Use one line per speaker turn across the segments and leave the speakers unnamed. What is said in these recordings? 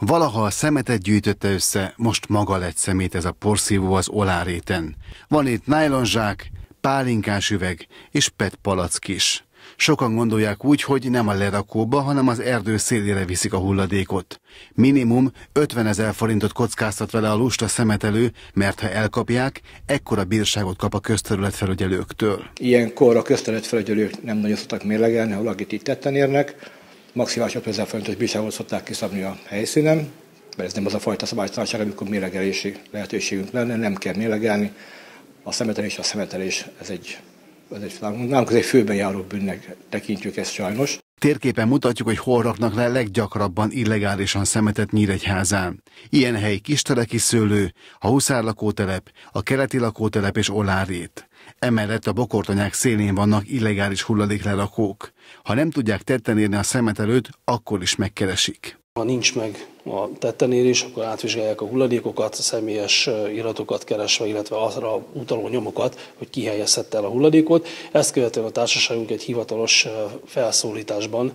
Valaha a szemetet gyűjtötte össze, most maga lett szemét ez a porszívó az oláréten. Van itt nájlonzsák, pálinkás üveg és PET palack is. Sokan gondolják úgy, hogy nem a lerakóba, hanem az erdő szélére viszik a hulladékot. Minimum 50 ezer forintot kockáztat vele a lusta szemetelő, mert ha elkapják, ekkora bírságot kap a közterületfelügyelőktől.
Ilyenkor a közterületfelügyelők nem nagyon szoktak mérlegelni, ha akit itt tetten érnek, maximális 5000 forintos bírságot szokták kiszabni a helyszínen, mert ez nem az a fajta szabálytalanság, amikor mélegelési lehetőségünk lenne, nem kell mélegelni. A szemetelés, a szemetelés, ez egy, ez egy nálunk ez egy főben járó bűnnek
tekintjük ezt sajnos. Térképen mutatjuk, hogy hol raknak le leggyakrabban illegálisan szemetet Nyíregyházán. Ilyen hely Kisteleki szőlő, a Huszár lakótelep, a Keleti lakótelep és Olárét. Emellett a bokortonyák szélén vannak illegális hulladéklerakók. Ha nem tudják tetten érni a szemet előtt, akkor is megkeresik.
Ha nincs meg a tettenérés, akkor átvizsgálják a hulladékokat, személyes iratokat keresve, illetve arra utaló nyomokat, hogy ki el a hulladékot. Ezt követően a társaságunk egy hivatalos felszólításban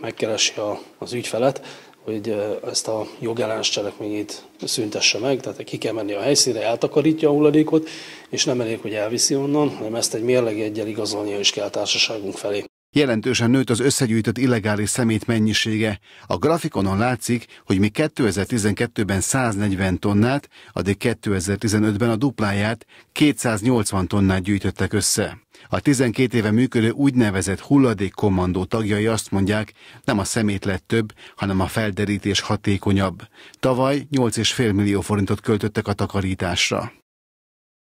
megkeresi az ügyfelet, hogy ezt a jogellenes cselekményét szüntesse meg, tehát ki kell menni a helyszínre, eltakarítja a hulladékot, és nem elég, hogy elviszi onnan, hanem ezt egy egyel igazolnia is kell a társaságunk felé.
Jelentősen nőtt az összegyűjtött illegális szemét mennyisége. A grafikonon látszik, hogy mi 2012-ben 140 tonnát, addig 2015-ben a dupláját, 280 tonnát gyűjtöttek össze. A 12 éve működő úgynevezett kommandó tagjai azt mondják, nem a szemét lett több, hanem a felderítés hatékonyabb. Tavaly 8,5 millió forintot költöttek a takarításra.